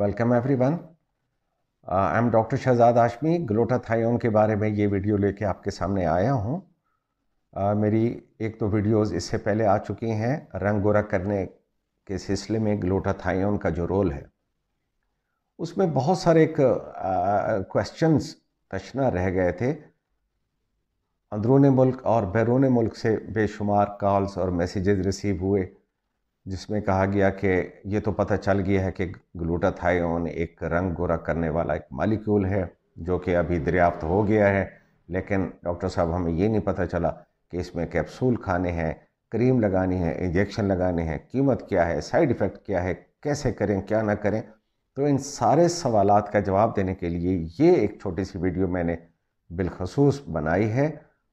welcome everyone I am doctor Shahzad Ashmi glutathione के बारे में ये वीडियो लेके आपके सामने आया हूँ uh, मेरी एक तो वीडियोस इससे पहले आ चुकी हैं रंग गोरा करने के सिलसिले में ग्लोटाथायोन का जो रोल है उसमें बहुत सारे एक uh, तशना रह गए थे अंदरून मुल्क और बैरून मुल्क से बेशुमार कॉल्स और मैसेजेस रिसीव हुए जिसमें कहा गया कि ये तो पता चल गया है कि ग्लूटाथायोन एक रंग गोरा करने वाला एक मालिक्यूल है जो कि अभी दरियाफ्त हो गया है लेकिन डॉक्टर साहब हमें ये नहीं पता चला कि इसमें कैप्सूल खाने हैं क्रीम लगानी है इंजेक्शन लगाने हैं कीमत क्या है साइड इफ़ेक्ट क्या है कैसे करें क्या ना करें तो इन सारे सवाल का जवाब देने के लिए ये एक छोटी सी वीडियो मैंने बिलखसूस बनाई है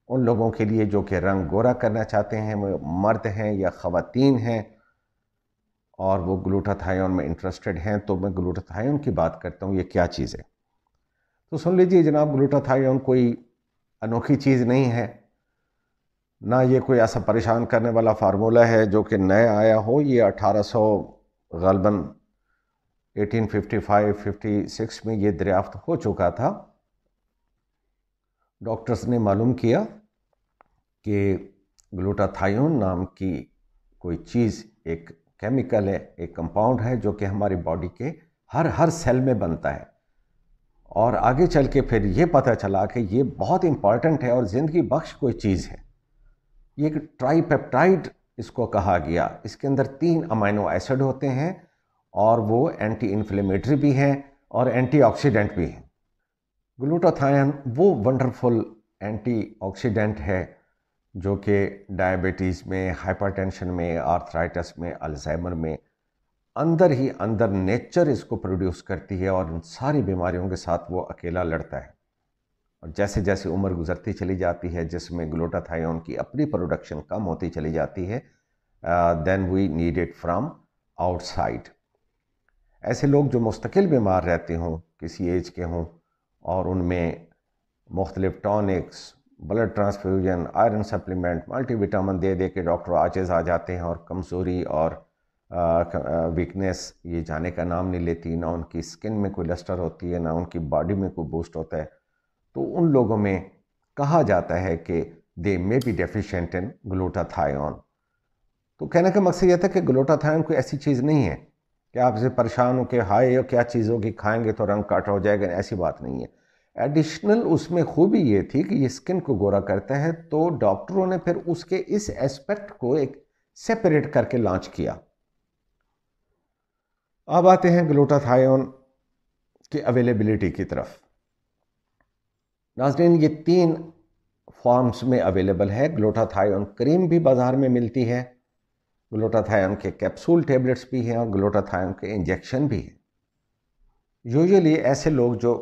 उन लोगों के लिए जो कि रंग गोरा करना चाहते हैं मर्द हैं या ख़वान हैं और वो ग्लूटाथायोन में इंटरेस्टेड हैं तो मैं ग्लूटाथायोन की बात करता हूँ ये क्या चीज़ है तो सुन लीजिए जनाब ग्लूटाथायोन कोई अनोखी चीज़ नहीं है ना ये कोई ऐसा परेशान करने वाला फार्मूला है जो कि नया आया हो ये 1800 सौ गलबन एटीन 56 में ये दरियाफ्त हो चुका था डॉक्टर्स ने मालूम किया कि ग्लूटाथायोन नाम की कोई चीज़ एक केमिकल है एक कंपाउंड है जो कि हमारी बॉडी के हर हर सेल में बनता है और आगे चल के फिर ये पता चला कि ये बहुत इम्पॉर्टेंट है और ज़िंदगी बख्श कोई चीज़ है ये एक ट्राईपेप्टाइड इसको कहा गया इसके अंदर तीन अमाइनो एसिड होते हैं और वो एंटी इन्फ्लेमेटरी भी हैं और एंटीऑक्सीडेंट भी हैं ग्लूटोथायन वो वंडरफुल एंटीऑक्सीडेंट है जो कि डायबिटीज़ में हाइपरटेंशन में आर्थराइटिस में अल्जाइमर में अंदर ही अंदर नेचर इसको प्रोड्यूस करती है और इन सारी बीमारियों के साथ वो अकेला लड़ता है और जैसे जैसे उम्र गुजरती चली जाती है जिसमें ग्लोटाथायोन की अपनी प्रोडक्शन कम होती चली जाती है then we need it from outside ऐसे लोग जो मुस्तकिल बीमार रहते हों किसी एज के हों और उनमें मुख्तलिफ tonics blood transfusion iron supplement multivitamin दे दे के डॉक्टर आचेज आ जाते हैं और कमज़ोरी और वीकनेस ये जाने का नाम नहीं लेती ना उनकी स्किन में कोई लस्टर होती है ना उनकी बॉडी में कोई बूस्ट होता है तो उन लोगों में कहा जाता है कि they may be deficient in glutathione तो कहने का मकसद यह था कि ग्लूटाथायन कोई ऐसी चीज़ नहीं है कि आप इसे परेशान हो के हाय क्या चीज़ होगी खाएंगे तो रंग काटा हो जाएगा ऐसी बात नहीं है एडिशनल उसमें खूबी ये थी कि ये स्किन को गोरा करता है तो डॉक्टरों ने फिर उसके इस एस्पेक्ट को एक सेपरेट करके लॉन्च किया अब आते हैं ग्लूटाथायोन की अवेलेबिलिटी की तरफ नाजरीन ये तीन फॉर्म्स में अवेलेबल है ग्लोटाथायोन क्रीम भी बाज़ार में मिलती है ग्लोटाथायोन के कैप्सूल टेबलेट्स भी हैं और ग्लोटाथायोन के इंजेक्शन भी हैं यूजुअली ऐसे लोग जो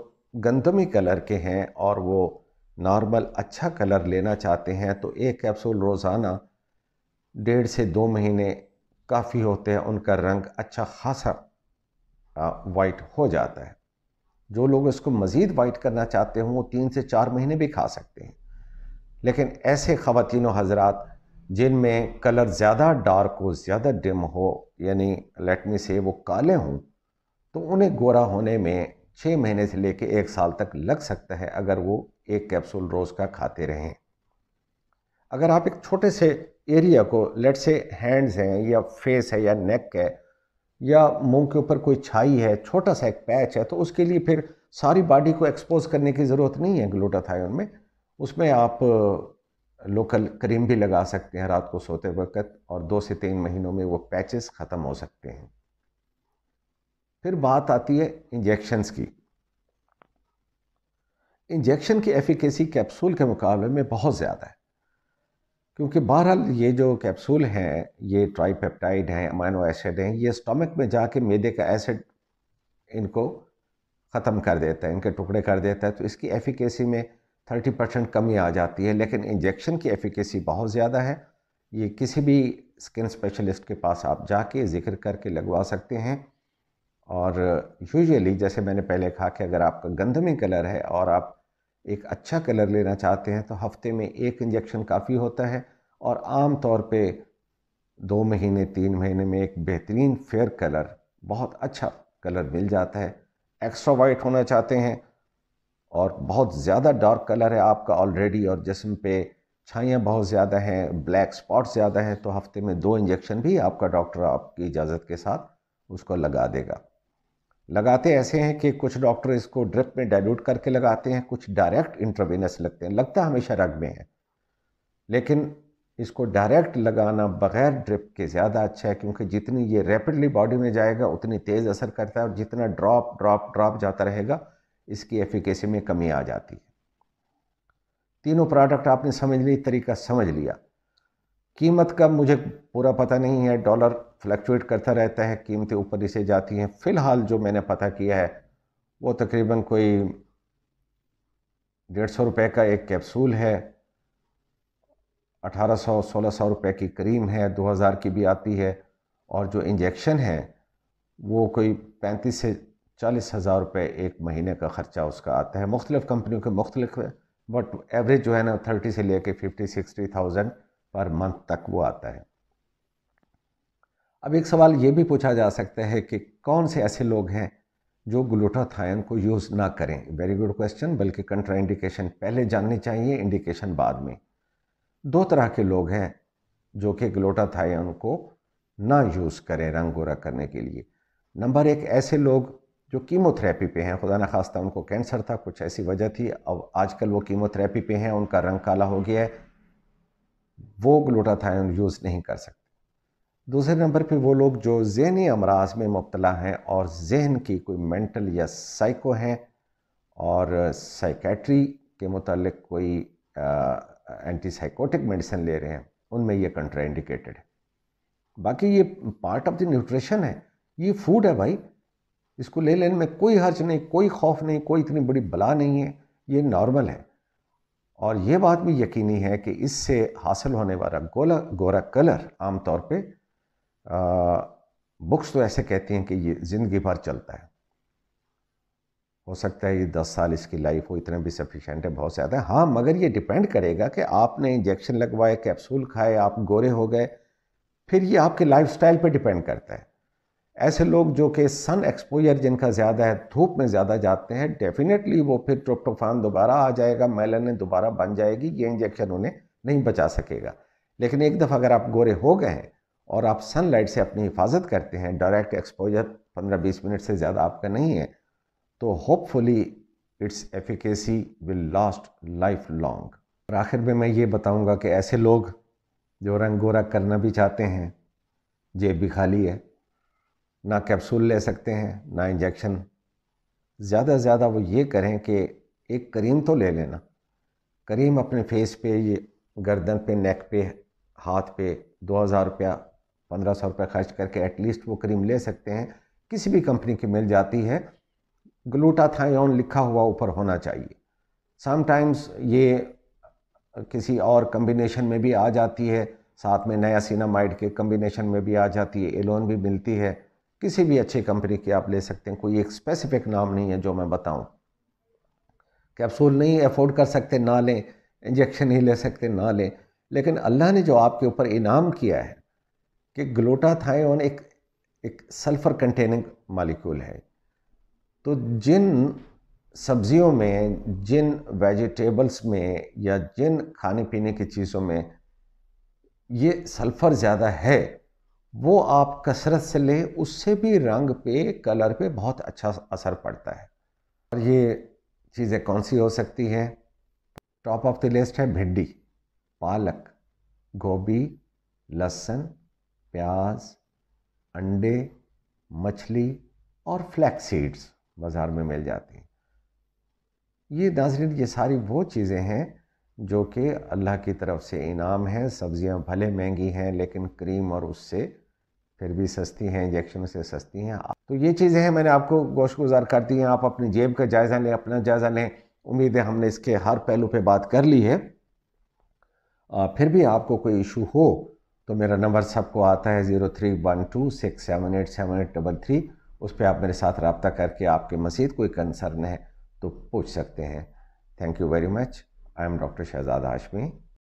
गंदमी कलर के हैं और वो नॉर्मल अच्छा कलर लेना चाहते हैं तो एक कैप्सूल रोज़ाना डेढ़ से दो महीने काफ़ी होते हैं उनका रंग अच्छा खासा वाइट हो जाता है जो लोग इसको मज़ीद वाइट करना चाहते हों वो तीन से चार महीने भी खा सकते हैं लेकिन ऐसे ख़वान हजरात जिनमें कलर ज़्यादा डार्क हो ज़्यादा डिम हो यानी लेटमी से वो काले हों तो उन्हें गोरा होने में छः महीने से लेकर एक साल तक लग सकता है अगर वो एक कैप्सूल रोज़ का खाते रहें अगर आप एक छोटे से एरिया को लेट से हैंड्स हैं या फेस है या नेक है या मुंह के ऊपर कोई छाई है छोटा सा एक पैच है तो उसके लिए फिर सारी बॉडी को एक्सपोज करने की ज़रूरत नहीं है ग्लूटाथायोन में उसमें आप लोकल क्रीम भी लगा सकते हैं रात को सोते वक्त और दो से तीन महीनों में वो पैचेस ख़त्म हो सकते हैं फिर बात आती है इंजेक्शन्स की इंजेक्शन की एफिकेसी कैप्सूल के मुकाबले में बहुत ज़्यादा है क्योंकि बहरहाल ये जो कैप्सूल हैं ये ट्राईपेप्टाइड हैं अमाइनो एसिड हैं ये स्टमक में जाके मैदे का एसिड इनको ख़त्म कर देता है इनके टुकड़े कर देता है तो इसकी एफिकेसी में थर्टी परसेंट कमी आ जाती है लेकिन इंजेक्शन की एफिकेसी बहुत ज़्यादा है ये किसी भी स्किन स्पेशलिस्ट के पास आप जाके ज़िक्र करके लगवा सकते हैं और यूजुअली जैसे मैंने पहले कहा कि अगर आपका गंध में कलर है और आप एक अच्छा कलर लेना चाहते हैं तो हफ्ते में एक इंजेक्शन काफ़ी होता है और आम तौर पे दो महीने तीन महीने में एक बेहतरीन फेयर कलर बहुत अच्छा कलर मिल जाता है एक्स्ट्रा वाइट होना चाहते हैं और बहुत ज़्यादा डार्क कलर है आपका ऑलरेडी और जिसम पे छाइयाँ बहुत ज़्यादा हैं ब्लैक स्पॉट्स ज़्यादा हैं तो हफ्ते में दो इंजेक्शन भी आपका डॉक्टर आपकी इजाज़त के साथ उसको लगा देगा लगाते ऐसे हैं कि कुछ डॉक्टर इसको ड्रिप में डाइल्यूट करके लगाते हैं कुछ डायरेक्ट इंट्रोवेनस लगते हैं लगता हमेशा रग में है लेकिन इसको डायरेक्ट लगाना बगैर ड्रिप के ज़्यादा अच्छा है क्योंकि जितनी ये रैपिडली बॉडी में जाएगा उतनी तेज़ असर करता है और जितना ड्रॉप ड्रॉप ड्रॉप जाता रहेगा इसकी एफिकेसी में कमी आ जाती है तीनों प्रोडक्ट आपने समझ ली तरीका समझ लिया कीमत का मुझे पूरा पता नहीं है डॉलर फ्लक्चुएट करता रहता है कीमतें ऊपर इसे जाती हैं फ़िलहाल जो मैंने पता किया है वो तकरीबन कोई डेढ़ सौ रुपये का एक कैप्सूल है अठारह सौ सोलह सौ रुपये की करीम है दो हज़ार की भी आती है और जो इंजेक्शन है वो कोई पैंतीस से चालीस हज़ार रुपये एक महीने का ख़र्चा उसका आता है मुख्तलिफ़ कंपनियों के मुख्तलिफ बट एवरेज जो है ना थर्टी से लेके fifty sixty thousand per month तक वो आता है अब एक सवाल ये भी पूछा जा सकता है कि कौन से ऐसे लोग हैं जो ग्लूटाथायन को यूज़ ना करें वेरी गुड क्वेश्चन बल्कि कंट्रा इंडिकेशन पहले जाननी चाहिए इंडिकेशन बाद में दो तरह के लोग हैं जो कि ग्लूटाथायन को ना यूज़ करें रंग गोरा करने के लिए नंबर एक ऐसे लोग जो कीमोथेरेपी पे हैं खुदा ना खास्ता उनको कैंसर था कुछ ऐसी वजह थी अब आजकल वो कीमोथेरेपी पे हैं उनका रंग काला हो गया है वो ग्लोटाथायन यूज़ नहीं कर सकते दूसरे नंबर पे वो लोग जो जहनी अमराज में मुबतला हैं और जहन की कोई मेंटल या साइको हैं और साइकेट्री के मतलब कोई एंटी साइकोटिक मेडिसिन ले रहे हैं उनमें ये इंडिकेटेड है बाकी ये पार्ट ऑफ द न्यूट्रिशन है ये फूड है भाई इसको ले लेने में कोई हर्च नहीं कोई खौफ नहीं कोई इतनी बड़ी बला नहीं है ये नॉर्मल है और ये बात भी यकीनी है कि इससे हासिल होने वाला गोला गोरा कलर आमतौर पे बुक्स तो ऐसे कहती हैं कि ये ज़िंदगी भर चलता है हो सकता है ये दस साल इसकी लाइफ हो इतने भी सफिशेंट है बहुत ज़्यादा हाँ मगर ये डिपेंड करेगा कि आपने इंजेक्शन लगवाए कैप्सूल खाए आप गोरे हो गए फिर ये आपके लाइफ स्टाइल पर डिपेंड करता है ऐसे लोग जो कि सन एक्सपोजर जिनका ज़्यादा है धूप में ज़्यादा जाते हैं डेफिनेटली वो फिर ट्रोप्टोफान दोबारा आ जाएगा मेलानिन दोबारा बन जाएगी ये इंजेक्शन उन्हें नहीं बचा सकेगा लेकिन एक दफ़ा अगर आप गोरे हो गए हैं और आप सनलाइट से अपनी हिफाजत करते हैं डायरेक्ट एक्सपोजर 15-20 मिनट से ज़्यादा आपका नहीं है तो hopefully its efficacy will last life long और आखिर में मैं ये बताऊंगा कि ऐसे लोग जो रंग गोरा करना भी चाहते हैं जेब भी खाली है ना कैप्सूल ले सकते हैं ना इंजेक्शन ज़्यादा से ज़्यादा वो ये करें कि एक करीम तो ले लेना करीम अपने फेस पे ये गर्दन पे नेक पे हाथ पे दो हज़ार रुपया पंद्रह सौ रुपये खर्च करके एटलीस्ट वो क्रीम ले सकते हैं किसी भी कंपनी की मिल जाती है ग्लूटाथायोन लिखा हुआ ऊपर होना चाहिए समटाइम्स ये किसी और कम्बिनेशन में भी आ जाती है साथ में नया सीनामाइड के कम्बिनेशन में भी आ जाती है एलोन भी मिलती है किसी भी अच्छी कंपनी की आप ले सकते हैं कोई एक स्पेसिफिक नाम नहीं है जो मैं बताऊं कैप्सूल नहीं अफोर्ड कर सकते ना लें इंजेक्शन नहीं ले सकते ना लें लेकिन अल्लाह ने जो आपके ऊपर इनाम किया है कि ग्लोटाथायोन एक एक सल्फ़र कंटेनिंग मालिक्यूल है तो जिन सब्जियों में जिन वेजिटेबल्स में या जिन खाने पीने की चीज़ों में ये सल्फ़र ज़्यादा है वो आप कसरत से ले उससे भी रंग पे कलर पे बहुत अच्छा असर पड़ता है और ये चीज़ें कौन सी हो सकती हैं टॉप ऑफ द लिस्ट है भिंडी पालक गोभी लहसुन प्याज अंडे मछली और फ्लैक्स सीड्स बाज़ार में मिल जाती हैं ये नाजरीन ये सारी वो चीज़ें हैं जो कि अल्लाह की तरफ से इनाम हैं सब्ज़ियां भले महंगी हैं लेकिन क्रीम और उससे फिर भी सस्ती हैं इंजेक्शन से सस्ती हैं तो ये चीज़ें हैं मैंने आपको गोश गुजार कर दी हैं आप अपनी जेब का जायज़ा लें अपना जायज़ा लें उम्मीद है हमने इसके हर पहलू पे बात कर ली है फिर भी आपको कोई इशू हो तो मेरा नंबर सबको आता है zero three one two six seven eight seven eight double three उस पर आप मेरे साथ रबता करके आपके मसीद कोई कंसर्न है तो पूछ सकते हैं thank you very much I am doctor Shahzad Hashmi